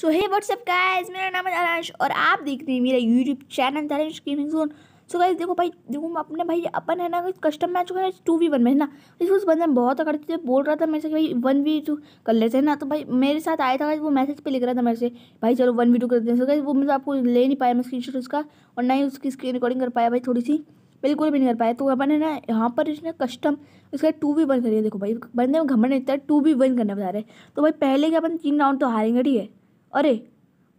सो हे WhatsApp guys मेरा नाम है अरांश और आप देख रहे हैं मेरा YouTube channel Aransh gaming zone so guys देखो भाई देखो अपने भाई अपन है ना कस्टम मैच हुआ टू वी वन में है ना इसको उस बंदे बहुत अकड़ते थे बोल रहा था मेरे से कि भाई वन वी टू कर लेते हैं ना तो भाई मेरे साथ आया था वो मैसेज पर लिख रहा था मेरे से भाई चलो वन वी टू करते हैं सो गाइस वो मतलब आपको ले नहीं पाया मैं स्क्रीन उसका और ना ही उसकी स्क्रीन रिकॉर्डिंग कर पाया भाई थोड़ी सी बिल्कुल भी नहीं कर पाया तो अपन है ना यहाँ पर इसने कस्टम उसका टू वी वन करिए देखो भाई बंदे में घमंड था टू वी वन करने बता रहे तो भाई पहले के अपन तीन राउंड तो हारेंगे ठीक है अरे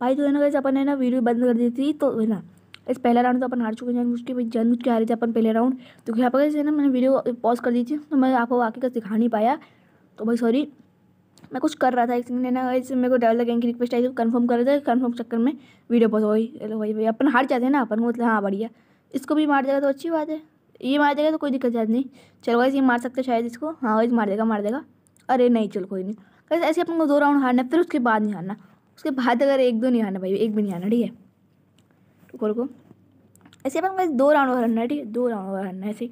भाई तो है ना कैसे अपन है ना वीडियो बंद कर दी थी तो है ना इस पहला राउंड तो अपन हार चुके हैं जानबूझ भाई जानबूझ के हारे थे अपन पहले राउंड तो यहाँ पर कैसे ना मैंने वीडियो पॉज कर दी थी तो मैं आपको आके कस दिखा नहीं पाया तो भाई सॉरी मैं कुछ कर रहा था इसमें ना इससे मेरे को डेवलप गैंग की रिक्वेस्ट आई थी कन्फर्म कर रहे थे कन्फर्म चक्कर में वीडियो पॉज हो गई चलो भाई भाई अपन हार जाते हैं ना अपन मतलब हाँ बढ़िया इसको भी मार देगा तो अच्छी बात है ये मार देगा तो कोई दिक्कत नहीं चलो वैसे ये मार सकते शायद इसको हाँ वैसे मार देगा मार देगा अरे नहीं चलो कोई नहीं कैसे ऐसे अपन को दो राउंड हारना फिर उसके बाद नहीं हारना उसके बाद अगर एक दो नहीं आना भाई एक भी नहीं आना ठीक है रुको तो रुको ऐसे अपन बस दो राउंड और हरना है ठीक है दो राउंड और हरना है ऐसे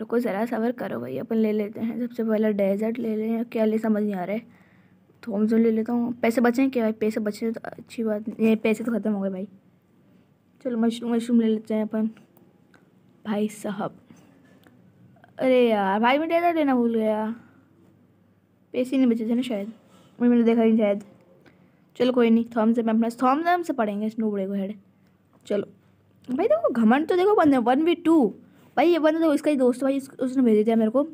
रुको ज़रा सबर करो भाई अपन ले लेते हैं सबसे पहले डेजर्ट ले लें क्या ले समझ नहीं आ रहा है हम जो ले लेता हूँ पैसे बचें क्या भाई पैसे बचें तो अच्छी बात नहीं पैसे तो ख़त्म हो गए भाई चलो मशरूम मशरूम ले लेते हैं अपन भाई साहब अरे यार भाई मैं डेजर्ट लेना भूल गया पैसे नहीं बचे थे ना शायद मैंने देखा ही शायद चलो कोई नहीं थॉम्स में अपना थॉम्स नाम से पढ़ेंगे इस बड़े को हेड चलो भाई देखो घमंड तो देखो बंदा वन वी टू भाई ये बंदा देखो तो इसका ही दोस्त भाई उसने भेज दिया मेरे को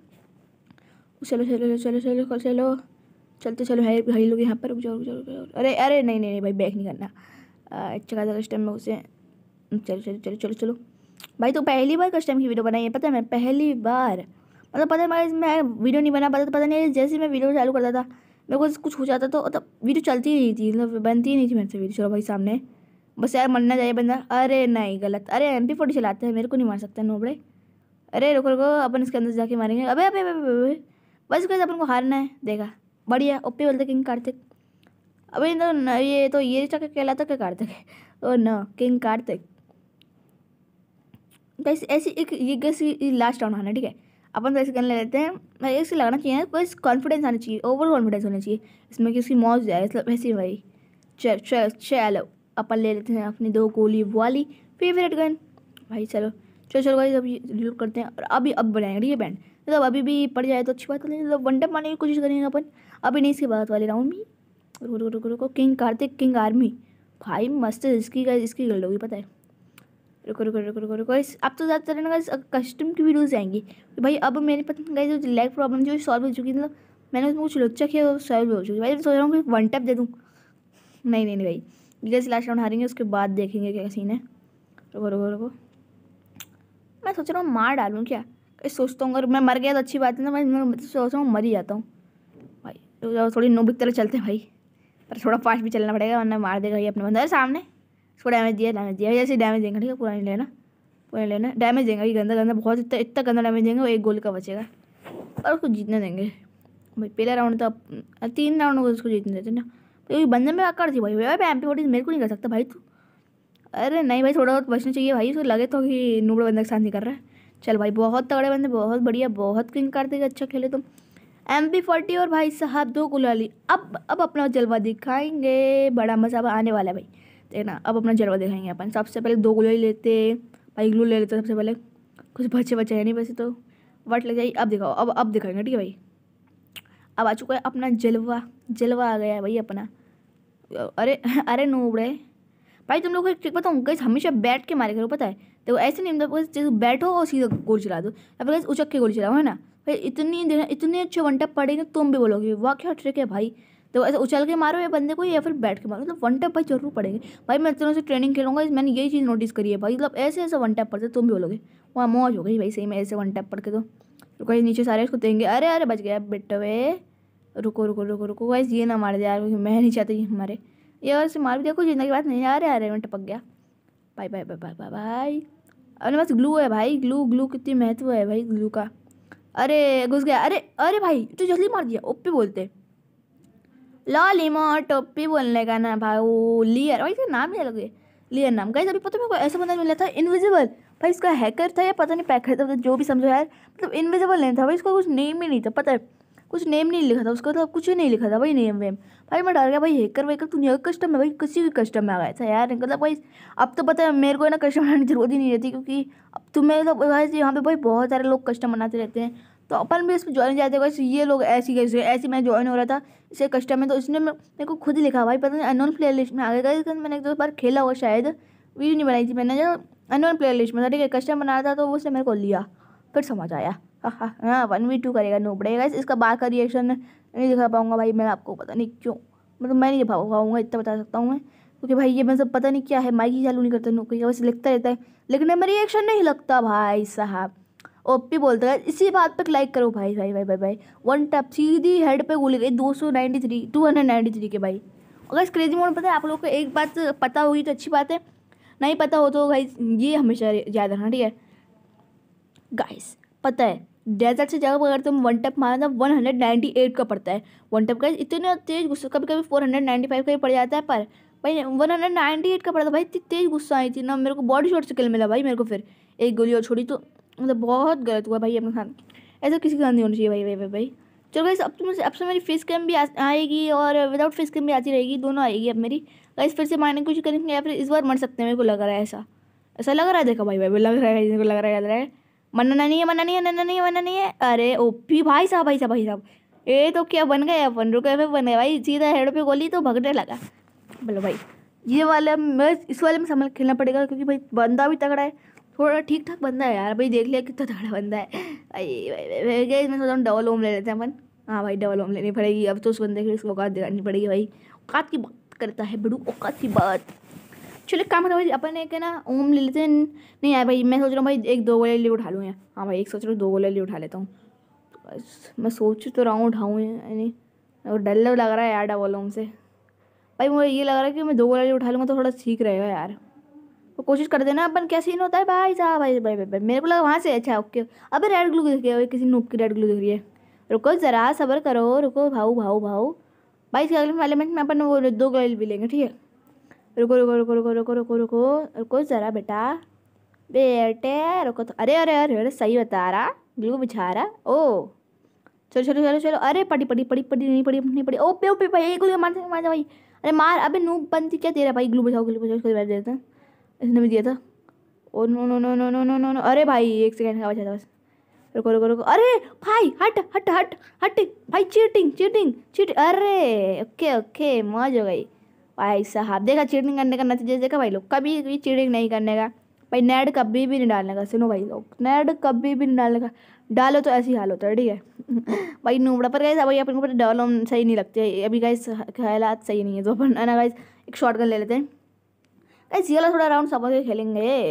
चलो चलो चलो चलो चलो चलो चलते चलो भाई भाई लोग यहाँ पर रुक जाओ रुक जाओ अरे अरे नहीं नहीं नहीं भाई बैक नहीं करना अच्छा खासा कस्टम में उसे हम्म, चलो चलो चलो चलो चलो भाई तो पहली बार कस्टम की वीडियो बनाई है पता है मैं पहली बार मतलब पता है मैं वीडियो नहीं बना पाता तो पता नहीं जैसे मैं वीडियो चालू करता था मेरे को कुछ हो जाता तो मतलब वीडियो चलती ही नहीं थी मतलब बनती ही नहीं थी मेरे से वीडियो चलो भाई सामने बस यार मरना चाहिए बंदा अरे नहीं गलत अरे एम पी फोर्टी चलाते हैं मेरे को नहीं मार सकते नोबड़े अरे रुको रुको अपन इसके अंदर जाके मारेंगे अबे अबे अबे अबे बस कैसे अपन को हारना है देखा बढ़िया ओपी बोलते किंग कार्तिक अबे तो ये तो ये चक्कर कहलाता क्या कार्तिक ओ न किंग कार्तिक ऐसी एक ये गैस लास्ट राउंड हारना ठीक है अपन वैसे तो करने लेते हैं ऐसे लगाना चाहिए बस कॉन्फिडेंस आना चाहिए ओवर कॉन्फिडेंस होना चाहिए इसमें कि उसकी मौज जाए मतलब वैसे भाई चल चल चलो अपन ले लेते हैं अपनी दो गोली वाली फेवरेट गन भाई चलो चलो चलो भाई अभी रिलोड करते हैं और अभी अब बनाएंगे ठीक है बैंड मतलब अभी भी पड़ जाए तो अच्छी बात करेंगे मतलब वन टाइम मारने की कोशिश करेंगे अपन अभी नहीं इसके बाद वाले राउंड में रुको रुको रुको किंग कार्तिक किंग आर्मी भाई मस्त इसकी इसकी गल होगी पता है रुको रुको रुको रुको रुको अब तो ज़्यादातर ना गाइस कस्टम की वीडियोज़ आएंगी तो भाई अब मेरे पता गाइस जो लैग प्रॉब्लम जो सॉल्व हो चुकी मतलब मैंने उसमें कुछ लुच्चा किया वो सॉल्व हो चुकी भाई सोच रहा हूँ कि वन टैप दे दूँ नहीं नहीं नहीं भाई जैसे लास्ट राउंड हारेंगे उसके बाद देखेंगे क्या सीन है रुको रुको रुको मैं सोच रहा हूँ मार डालूँ क्या सोचता हूँ अगर मैं मर गया तो अच्छी बात है ना मैं मतलब सोच रहा हूँ मर ही जाता हूँ भाई तो थोड़ी नोबिक तरह चलते हैं भाई पर थोड़ा फास्ट भी चलना पड़ेगा वरना मार देगा ये अपने बंदा सामने इसको डैमेज दिया डैमेज दिया जैसे डैमेज देंगे ठीक है पूरा नहीं लेना पूरा लेना डैमेज देंगे ये गंदा गंदा बहुत इतना इतना गंदा डैमेज देंगे वो एक गोल का बचेगा और उसको जीतने देंगे भाई पहला राउंड तो अब तीन राउंड होगा उसको जीतने देते ना भाई बंदे में आकर थी भाई भाई एम पी मेरे को नहीं कर सकता भाई तू अरे नहीं भाई थोड़ा बहुत बचना चाहिए भाई उसको लगे तो कि नूबड़े बंदे के साथ नहीं कर रहा है चल भाई बहुत तगड़े बंदे बहुत बढ़िया बहुत किंग करते अच्छा खेले तुम एम पी फोर्टी और भाई साहब दो गुलाली अब अब अपना जलवा दिखाएंगे बड़ा मजा आने वाला है भाई हैं ना अब अपना जलवा दिखाएंगे अपन सबसे पहले दो गुले लेते भाई ग्लू ले लेते सबसे पहले कुछ बच्चे बच्चे हैं नहीं वैसे तो वट ले जाइए अब दिखाओ अब अब दिखाएंगे ठीक है भाई अब आ चुका है अपना जलवा जलवा आ गया है भाई अपना अरे अरे नोबड़े भाई तुम लोग को एक ट्रिक बताऊँ गैस हमेशा बैठ के मारे करो पता है तो ऐसे नहीं मतलब बैठो और सीधे गोली चला दो अब गैस उचक के गोली चलाओ है ना भाई इतनी देर इतने अच्छे वन टैप पड़ेंगे तुम भी बोलोगे वाह क्या ट्रिक है भाई तो ऐसे उछल के मारो या बंदे को या फिर बैठ के मारो मतलब वन टैप भाई जरूर पड़ेंगे भाई मैं इतनों से ट्रेनिंग खेलूंगा मैंने यही चीज़ नोटिस करी है भाई मतलब ऐसे ऐसे वन टैप पड़ते तुम भी बोलोगे वहाँ मौज हो गई भाई सही में ऐसे वन टैप पड़ के तो रुको नीचे सारे इसको देंगे अरे अरे बच गया बेटे वे रुको रुको रुको रुको वैस ये ना मार दे यार मैं नहीं चाहती ये हमारे ये और से मार भी देखो जिंदा की बात नहीं अरे अरे मैं टपक गया bye bye bye bye bye bye अरे बस ग्लू है भाई ग्लू ग्लू कितनी महत्व है भाई ग्लू का अरे घुस गया अरे अरे भाई तू जल्दी मार दिया ओपी बोलते लॉलीमो टोपी बोलने का ना भाई लियर भाई इसका नाम क्या लगे लियर नाम गाइस अभी पता मेरे को ऐसा बंदा मिला था इनविजिबल भाई इसका हैकर था या पता नहीं पैकर था तो मतलब जो भी समझो यार मतलब इनविजिबल नहीं था भाई इसका कुछ नेम ही नहीं था पता है कुछ नेम नहीं लिखा था उसका तो कुछ नहीं लिखा था भाई नेम वेम भाई मैं डर गया भाई हैकर वेकर तू नहीं कस्टम है भाई किसी भी कस्टम में आ गया था यार मतलब भाई अब तो पता है मेरे को ना कस्टम बनाने की जरूरत ही नहीं रहती क्योंकि अब तो मैं मतलब यहाँ पे भाई बहुत सारे लोग कस्टम बनाते रहते हैं तो अपन भी इसमें ज्वाइन जाते गए तो ये लोग ऐसी गई ऐसी मैं ज्वाइन हो रहा था इसे कस्टम में तो इसने मेरे को खुद लिखा भाई पता नहीं अनोन प्लेयर लिस्ट में आ गया था मैंने एक दो बार खेला हुआ शायद वीडियो नहीं बनाई थी मैंने जो अनोन प्लेयर लिस्ट में था ठीक है कस्टम बना रहा था तो उसने मेरे को लिया फिर समझ आया हाँ हाँ वन वी टू करेगा नो पड़ेगा इसका बाहर का रिएक्शन नहीं दिखा पाऊँगा भाई मैं आपको पता नहीं क्यों मतलब मैं नहीं दिखा पाऊँगा इतना बता सकता हूँ मैं क्योंकि भाई ये मैं सब पता नहीं क्या है माइक ही चालू नहीं करता नौकरी का बस लिखता रहता है लेकिन मेरा रिएक्शन नहीं लगता भाई साहब ओपी बोलते हैं इसी बात पे लाइक करो भाई भाई भाई भाई भाई वन टैप सीधी हेड पे गोली गई दो सौ ninety three two hundred ninety three के भाई अगर क्रेजी मोड पता है आप लोग को एक बात पता होगी तो अच्छी बात है नहीं पता हो तो भाई ये हमेशा याद रखना ठीक है गाइस पता है डेजर्ट से जगह अगर तुम वन टैप मारा था वन हंड्रेड नाइन्टी एट का पड़ता है वन टैप गाइस इतना तेज गुस्सा कभी कभी फोर हंड्रेड नाइन्टी फाइव का ही पड़ जाता है पर भाई वन हंड्रेड नाइन्टी एट का पड़ता था भाई इतनी तेज गुस्सा आई थी ना मेरे को बॉडी शॉट से किल मिला भाई मेरे को फिर एक गोली और छोड़ी तो मतलब बहुत गलत हुआ भाई अपने साथ ऐसा किसी का नहीं होना चाहिए भाई भाई भाई भाई चलो गाइस अब तो मुझे अब से मेरी फेस क्रीम भी आएगी और विदाउट फेस क्रीम भी आती रहेगी दोनों आएगी अब मेरी गाइस फिर से मारने की कोशिश करेंगे या फिर इस बार मर सकते हैं मेरे को लग रहा है ऐसा ऐसा लग रहा है देखो भाई भाई लग रहा है लग रहा है लग रहा है मरना नहीं है मना नहीं है मरना नहीं है मरना नहीं है अरे ओ पी भाई साहब भाई साहब भाई साहब ये तो क्या बन गया अपन रुके फिर बन गया भाई सीधा हेड पे गोली तो भगने लगा बोलो भाई ये वाले मैं इस वाले में संभल खेलना पड़ेगा क्योंकि भाई बंदा भी तगड़ा है थोड़ा ठीक ठाक बंदा है यार भाई देख लिया कितना थोड़ा बंदा है भाई मैं सोचा हूँ डबल ओम ले लेते हैं अपन हाँ भाई डबल ओम लेनी पड़ेगी अब तो उस बंदे की औकात दिखानी पड़ेगी भाई औकात की बात करता है बड़ू औकात की बात चलो काम करो भाई अपन एक है ना ओम ले लेते हैं नहीं यार भाई मैं सोच रहा हूँ भाई एक दो गोले लिए उठा लूँ यार हाँ भाई एक सोच रहा हूँ दो गोले लिए उठा लेता हूँ बस मैं सोच तो रहा हूँ उठाऊँ यानी और डर लग रहा है यार डबल ओम से भाई मुझे ये लग रहा है कि मैं दो गोले लिए उठा लूँगा तो थोड़ा ठीक रहेगा यार तो कोशिश कर देना अपन क्या सीन होता है भाई साहब भाई भाई भाई, भाई। मेरे को लगा वहाँ से अच्छा ओके अबे रेड ग्लू दिख रही किसी नूप की रेड ग्लू दिख रही है रुको ज़रा सबर करो रुको भाऊ भाऊ भाऊ भाई इसके अगले एलिमेंट में अपन वो दो गल भी लेंगे ठीक है रुको रुको रुको रुको रुको रुको रुको रुको ज़रा बेटा बेटे रुको तो अरे अरे अरे अरे सही बता रहा ग्लू बिछा रहा ओ चलो चलो चलो चलो अरे पड़ी पड़ी पड़ी पड़ी नहीं पड़ी नहीं पड़ी ओ पे भाई एक मार मार भाई अरे मार अबे नूप बनती क्या दे रहा भाई ग्लू बिछाओ ग्लू बिछाओ उसको बैठ देते हैं इसने भी दिया था oh no no no no no no no no अरे भाई एक सेकेंड का बचा था बस रुको रुको रुको अरे भाई हट हट हट हट भाई चीटिंग चीटिंग चीट अरे ओके ओके मौज हो गई भाई साहब देखा चीटिंग करने का नतीजा देखा भाई लोग कभी भी चीटिंग नहीं करने का भाई नेट कभी भी नहीं डालने का सुनो भाई लोग नेट कभी भी नहीं डालने का डालो तो ऐसी हाल होता है ठीक है भाई नूबड़ा पर गए भाई अपने ऊपर डालो सही नहीं लगते अभी गाइस ख्याल सही नहीं है तो अपन ना गाइस एक शॉर्ट कर ले लेते हैं गाइस ये वाला थोड़ा राउंड समझ के खेलेंगे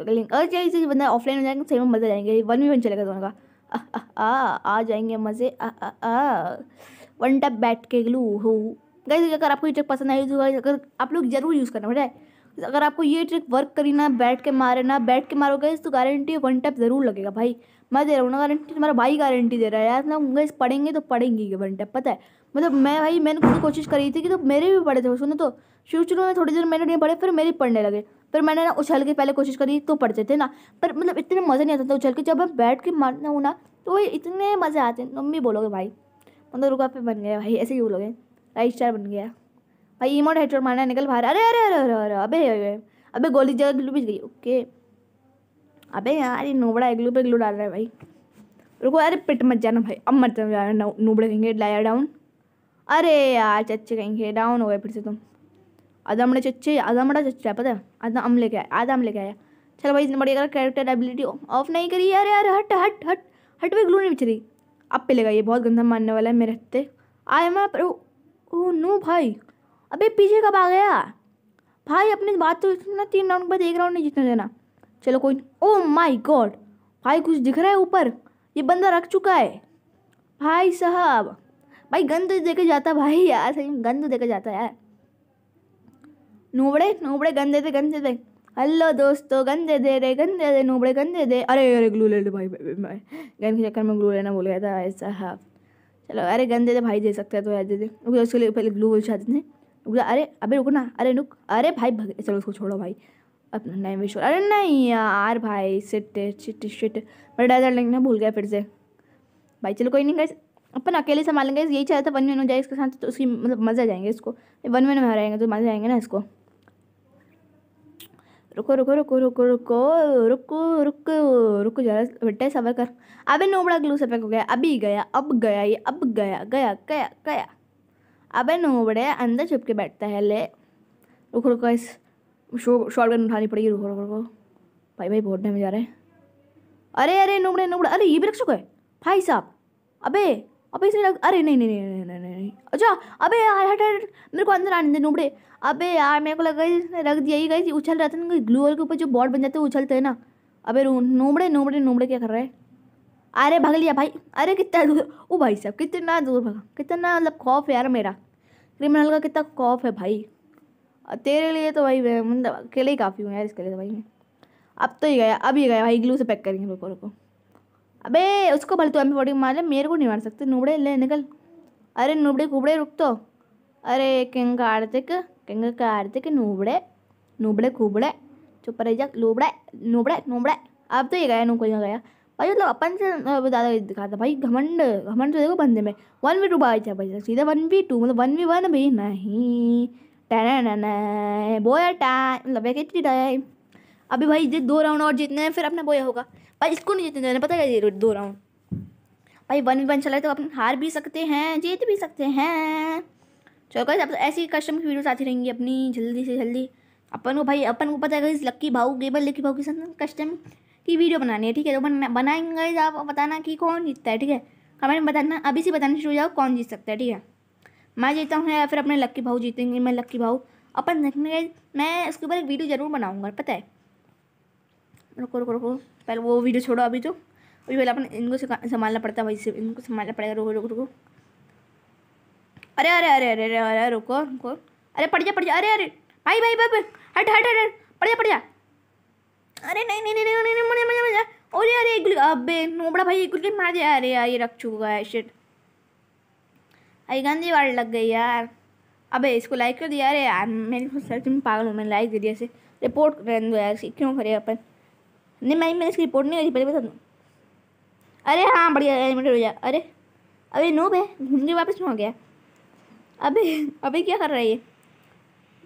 अगर क्या इसे बंदा ऑफलाइन हो जाएंगे सही में मजे जाएंगे वन वी वन चलेगा दोनों का आ, आ, आ, जाएंगे मज़े वन टैप बैट के ग्लू हो गाइस अगर आपको ये ट्रिक पसंद आई तो अगर आप लोग जरूर यूज़ करना बेटा अगर आपको ये ट्रिक वर्क करी ना बैठ के मारे ना बैठ के मारोगे तो गारंटी वन टैप ज़रूर लगेगा भाई मैं दे रहा हूँ ना गारंटी तुम्हारा भाई गारंटी दे रहा है यार ना गैस पढ़ेंगे तो पढ़ेंगे वन टैप पता है मतलब मैं भाई मैंने खुद कोशिश करी थी कि तो मेरे भी पढ़े थे सुनो तो शुरू शुरू में थोड़ी देर मैंने नहीं पढ़े फिर मेरे पढ़ने लगे फिर मैंने ना उछल के पहले कोशिश करी तो पढ़ते थे ना पर मतलब इतने मज़े नहीं आता था उछल के जब मैं बैठ के मारना हूँ ना तो वही इतने मज़े आते हैं मम्मी बोलोगे भाई मतलब रुका पे बन गया भाई ऐसे ही बोलोगे राइट स्टार बन गया भाई इमोट हेड मारना निकल बाहर अरे अरे अरे अरे अरे अबे अबे, अबे गोली जगह ग्लू भी गई ओके अबे यार ये नोबड़ा है ग्लू पे ग्लू डाल रहा है भाई रुको अरे पिट मत जाना भाई अब मत जाना नोबड़े कहेंगे लाया डाउन अरे यार चच्चे कहीं डाउन हो गए फिर से तुम आधा अदमड़े चच्चे अदमड़ा चच्चा है पता है आधा हम लेके आया आधा हम लेके आया चल भाई इतने बड़ी अगर कैरेक्टर एबिलिटी ऑफ नहीं करी यार यार हट हट हट हट वे ग्लू नहीं बिछ रही अब पे लेगा ये बहुत गंदा मानने वाला है मेरे हफ्ते आए मैं पर ओ नो भाई अबे पीछे कब आ गया भाई अपनी बात तो इतना तीन राउंड के बाद एक राउंड नहीं जीतने देना चलो कोई ओ माई गॉड भाई कुछ दिख रहा है ऊपर ये बंदा रख चुका है भाई साहब भाई गन तो देकर जाता भाई यार सही गन तो देकर जाता यार नूबड़े नूबड़े गन दे दे गन दे दे हेलो दोस्तों गन दे दे रे गन दे दे नूबड़े गन दे दे अरे अरे ग्लू ले ले भाई, भाई, भाई, गन के चक्कर में ग्लू लेना बोल गया था ऐसा हाँ चलो अरे गन दे दे भाई दे सकते हैं तो यार दे दे रुक उसके लिए पहले ग्लू बोल चाहते थे रुक अरे अबे रुको ना अरे रुक अरे भाई भग चलो उसको छोड़ो भाई अपना नहीं विश्व अरे नहीं यार भाई सिट शिट शिट मेरा डेजर्ट लेंगे ना भूल गया फिर से भाई चलो कोई नहीं गए अपन अकेले संभालेंगे यही चाहता था वन में हो जाए इसके साथ तो उसकी मतलब मज़ा जाएंगे इसको वन में हराएंगे तो मज़ा आएंगे ना इसको रुको रुको रुको रुको रुको रुको रुको रुको जरा बेटा सबर कर अबे नोबड़ा ग्लू सफेक हो गया अभी गया अब गया ये अब गया गया गया गया अबे नोबड़े अंदर छुप के बैठता है ले रुको रुको इस शो शॉर्ट गन उठानी पड़ेगी रुको रुको रुको भाई भाई बोर्ड में जा रहे हैं अरे अरे नोबड़े नोबड़े अरे ये भी रख चुका है भाई साहब अबे अब इसने लग अरे नहीं नहीं नहीं नहीं नहीं नहीं अच्छा अबे यार हट हट मेरे को अंदर आने दे नूबड़े अबे यार मेरे को लगा इसने रख दिया ही गई उछल रहा था ना वाल के ऊपर जो बॉर्ड बन जाते हैं उछलते हैं ना अबे नोबड़े नूबड़े नोबड़े क्या कर रहा है अरे भाग लिया भाई अरे कितना दूर ओ भाई साहब कितना दूर भागा कितना मतलब खौफ है यार मेरा क्रिमिनल का कितना खौफ है भाई तेरे लिए तो भाई मतलब अकेले ही काफ़ी हूँ यार इसके लिए तो भाई अब तो ही गया अब ही गया भाई ग्लू से पैक करेंगे रुको रुको अबे उसको भले तो एम बॉडी मार ले मेरे को नहीं मार सकते नुबड़े ले निकल अरे नुबड़े कुबड़े रुक तो अरे किंग कार्तिक किंग कार्तिक नुबड़े नुबड़े कुबड़े चुप रह जा लुबड़े नुबड़े नुबड़े अब तो ये गया नू को गया भाई मतलब अपन से ज़्यादा दिखाता भाई घमंड घमंड तो देखो बंदे में वन वी टू भाई भाई सीधा वन वी टू मतलब वन वी वन भाई नहीं बोया टाइम मतलब टाइम अभी भाई जी दो राउंड और जीतने हैं फिर अपना बोया होगा भाई इसको नहीं जीतने पता है दो राउंड भाई वन वन चला तो अपन हार भी सकते हैं जीत भी सकते हैं चलो कैसे अब तो ऐसी कस्टम की वीडियोस आती रहेंगी अपनी जल्दी से जल्दी अपन को भाई अपन को पता है इस लक्की भाऊ गेबल लक्की भाऊ के साथ कस्टम की वीडियो बनानी है ठीक है तो बन, बनाएंगे आप बताना कि कौन जीतता है ठीक है कमेंट में बताना अभी से बताना शुरू जाओ कौन जीत सकता है ठीक है मैं जीता हूँ या फिर अपने लक्की भाऊ जीतेंगे मैं लक्की भाऊ अपन देखने मैं उसके ऊपर एक वीडियो ज़रूर बनाऊँगा पता है रुको रुको रुको पहले वो वीडियो छोड़ो अभी तो अभी पहले अपन इनको संभालना पड़ता है वैसे इनको संभालना पड़ेगा रुको रुको रुको अरे अरे अरे अरे अरे अरे रुको रुको अरे पड़ जा पड़ जा अरे अरे भाई भाई भाई हट हट हट पड़ जा पड़ जा अरे नहीं नहीं नहीं नहीं नहीं मजा मजा अरे अरे एक गुली अबे नोबड़ा भाई एक गुली मार दिया अरे यार ये रख चुका है शिट अरे गंदी वाड़ लग गई यार अबे इसको लाइक कर दिया अरे यार मेरे को सर्च में पागल हूँ मैंने लाइक दे दिया से रिपोर्ट रहने दो यार क्यों करे अपन नहीं मैं मैंने इसकी रिपोर्ट नहीं करी पहले बता दूँ अरे हाँ बढ़िया एलिमेटेड हो जा अरे अभी नूब है घूम के वापस क्यों गया अभी अभी क्या कर रहा है ये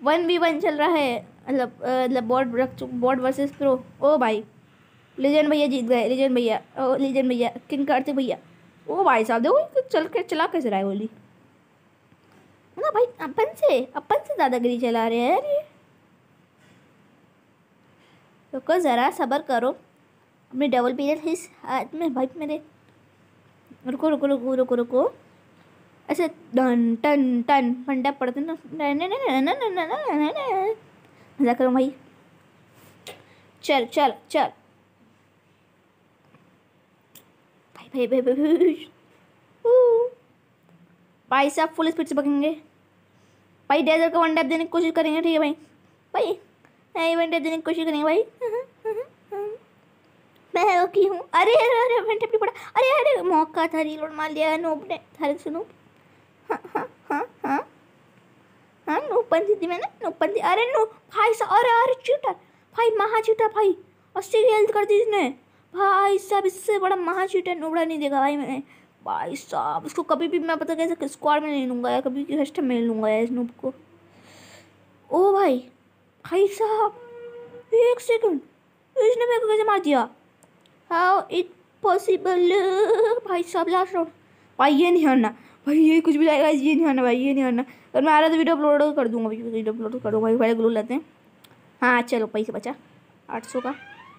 वन वी वन चल रहा है मतलब मतलब बॉर्ड रख चुक बॉर्ड वर्सेस प्रो ओ भाई लेजेंड भैया जीत गए लेजेंड भैया ओ लेजेंड भैया किंग करते भैया ओ भाई साहब देखो चल के चला कैसे रहा है बोली ना मतलब भाई अपन से अपन से दादागिरी चला रहे हैं यार ये रुको ज़रा सब्र करो अपने डबल पीरियड इस हाथ में भाई मेरे रुको रुको रुको रुको रुको ऐसे टन टन टन फंडा पड़ते मजा करो भाई चल चल चल भाई भाई भाई भाई भाई साहब फुल स्पीड से पकेंगे भाई डेजर का वन डैप देने की कोशिश करेंगे ठीक है भाई भाई इवेंट देने की कोशिश करेंगे भाई मैं हेलो हूँ अरे अरे अरे इवेंट अपनी पड़ा अरे अरे मौका था रील मार लिया नोब ने थारे सुनो हाँ हाँ हाँ हाँ हाँ नूपन दी मैंने नूपन दी अरे नो भाई सा अरे अरे चीटर भाई महा चूटा भाई अस्सी की हेल्थ कर दी इसने भाई साहब इससे बड़ा महा चीटर नोबड़ा नहीं देखा भाई मैंने भाई साहब इसको कभी भी मैं पता कैसे स्क्वाड में नहीं लूँगा या कभी हस्ट में नहीं लूँगा यार इस नोब को ओ भाई भाई साहब एक सेकंड इसने मेरे को कैसे मार दिया हाउ इट पॉसिबल भाई साहब लास्ट राउंड भाई ये नहीं हारना भाई ये कुछ भी जाएगा ये नहीं हारना भाई ये नहीं हारना अगर मैं आ रहा तो वीडियो अपलोड कर दूंगा भाई वीडियो अपलोड करूँगा भाई भाई ग्लू लेते हैं हाँ चलो पैसे बचा आठ सौ का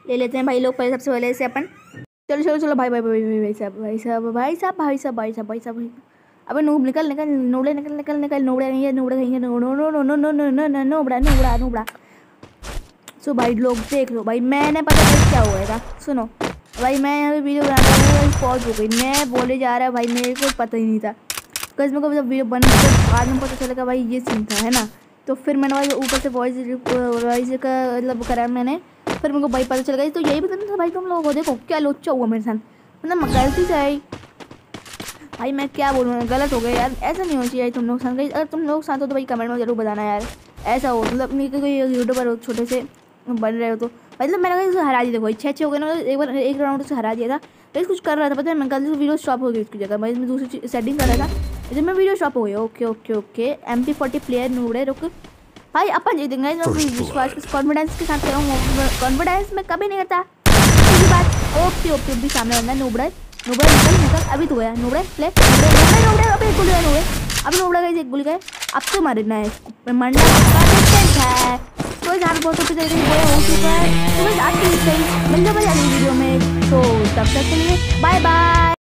ले लेते हैं भाई लोग पहले सबसे पहले ऐसे अपन चलो चलो चलो भाई भाई भाई भाई साहब भाई साहब भाई साहब भाई साहब भाई साहब भाई साहब भाई साहब अबे नूब निकल निकल नोबड़े निकल निकल निकल नोबड़े नहीं है नोबड़े नहीं है no no no no no no no no no नोबड़ा नोबड़ा नोबड़ा सो भाई लोग देख लो भाई मैंने पता नहीं क्या हुआ था सुनो भाई मैं यहाँ पे वीडियो बना रहा हूँ पॉज हो गई मैं बोले जा रहा है भाई मेरे को पता ही नहीं था कस मेरे को जब वीडियो बन गया तो बाद में पता चला भाई ये सीन था है ना तो फिर मैंने भाई ऊपर से वॉइस वॉइस का मतलब करा मैंने फिर मेरे को भाई पता चल गया तो यही पता नहीं था भाई तुम लोगों को देखो क्या लोचा हुआ मेरे साथ मतलब गलती से आई भाई मैं क्या बोलूँ गलत हो गया यार ऐसा नहीं होना चाहिए तुम लोग साथ अगर तुम लोग साथ हो तो भाई कमेंट में जरूर बताना यार ऐसा हो मतलब मेरे कोई यूट्यूबर हो छोटे से बन रहे हो तो मतलब मैंने कहा हरा दिया देखो छः छः हो गए ना मतलब एक बार एक राउंड से हरा दिया था तो कुछ कर रहा था पता है मैं गलत से वीडियो स्टॉप हो गई उसकी जगह मैं दूसरी सेटिंग कर रहा था जब मैं वीडियो स्टॉप हो गया okay okay okay M P forty player नूड़े रुक भाई अपन जीत देंगे विश्वास कॉन्फिडेंस के साथ कॉन्फिडेंस में कभी नहीं करता ओके ओके भी सामने बंदा नूबड़ा नोबड़ा निकल निकल अभी तो गया नोबड़ा लेफ्ट नोबड़ा नोबड़ा नोबड़ा अभी एक गोली गया नोबड़ा अभी नोबड़ा गए एक गोली गए अब तो मारना है मरना है तो यहाँ पे बहुत तरीके से बोया हो चुका है तो बस आज की मिलते हैं वीडियो में तो तब तक के लिए बाय बाय